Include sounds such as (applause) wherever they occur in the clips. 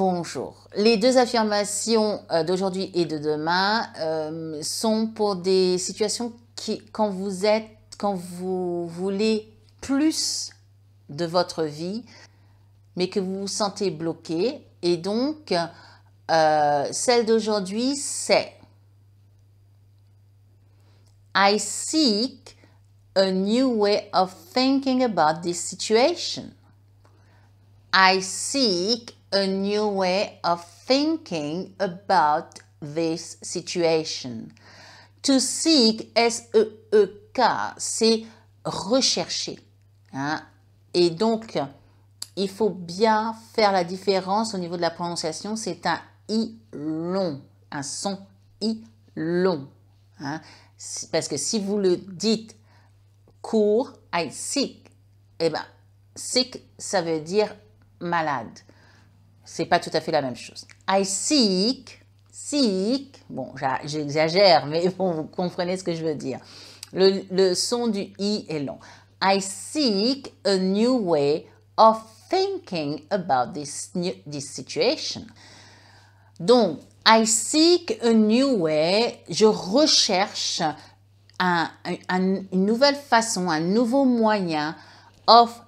Bonjour. Les deux affirmations euh, d'aujourd'hui et de demain euh, sont pour des situations qui, quand vous êtes, quand vous voulez plus de votre vie, mais que vous vous sentez bloqué. Et donc, euh, celle d'aujourd'hui, c'est I seek a new way of thinking about this situation. I seek a new way of thinking about this situation. To seek, S-E-E-K, c'est rechercher. Hein. Et donc, il faut bien faire la différence au niveau de la prononciation. C'est un I long, un son I long. Hein. Parce que si vous le dites court, I seek, eh ben, sick, ça veut dire malade c'est pas tout à fait la même chose. I seek, seek, bon, j'exagère, mais (laughs) vous comprenez ce que je veux dire. Le, son du i est long. I seek a new way of thinking about this, this situation. Donc, I seek a new way, je recherche une nouvelle façon, un nouveau moyen of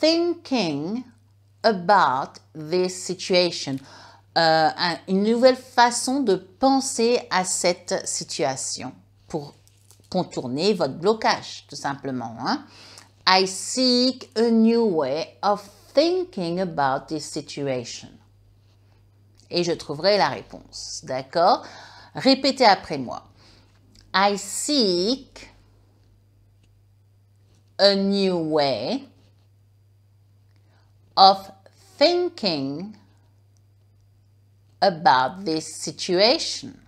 thinking about this situation. Euh, une nouvelle façon de penser à cette situation pour contourner votre blocage, tout simplement. Hein? I seek a new way of thinking about this situation. Et je trouverai la réponse, d'accord Répétez après moi. I seek a new way of thinking about this situation.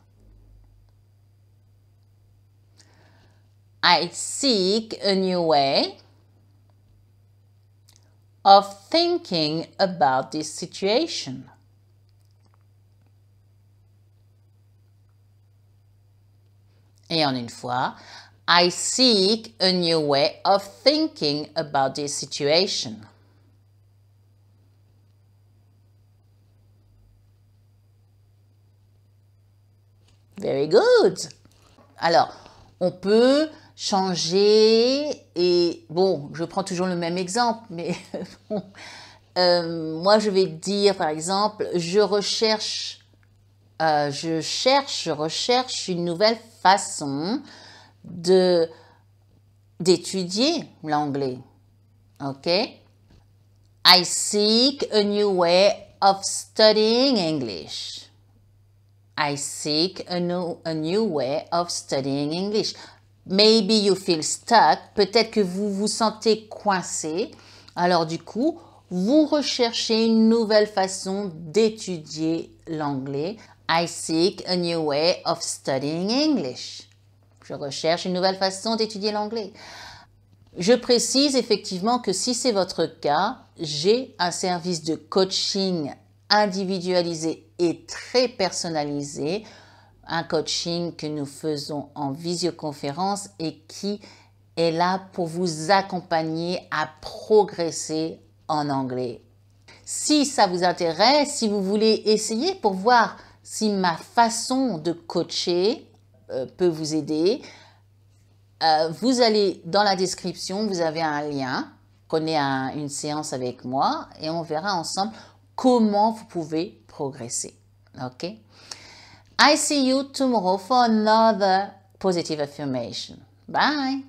I seek a new way of thinking about this situation. Et en une fois, I seek a new way of thinking about this situation. Very good. Alors, on peut changer et bon, je prends toujours le même exemple, mais (laughs) bon, euh, moi je vais dire par exemple, je recherche, euh, je cherche, je recherche une nouvelle façon de d'étudier l'anglais. Ok? I seek a new way of studying English. I seek a new, a new way of studying English. Maybe you feel stuck. Peut-être que vous vous sentez coincé. Alors du coup, vous recherchez une nouvelle façon d'étudier l'anglais. I seek a new way of studying English. Je recherche une nouvelle façon d'étudier l'anglais. Je précise effectivement que si c'est votre cas, j'ai un service de coaching individualisé et très personnalisé, un coaching que nous faisons en visioconférence et qui est là pour vous accompagner à progresser en anglais. Si ça vous intéresse, si vous voulez essayer pour voir si ma façon de coacher euh, peut vous aider, euh, vous allez dans la description, vous avez un lien, prenez une séance avec moi et on verra ensemble comment vous pouvez progresser. OK? I see you tomorrow for another positive affirmation. Bye!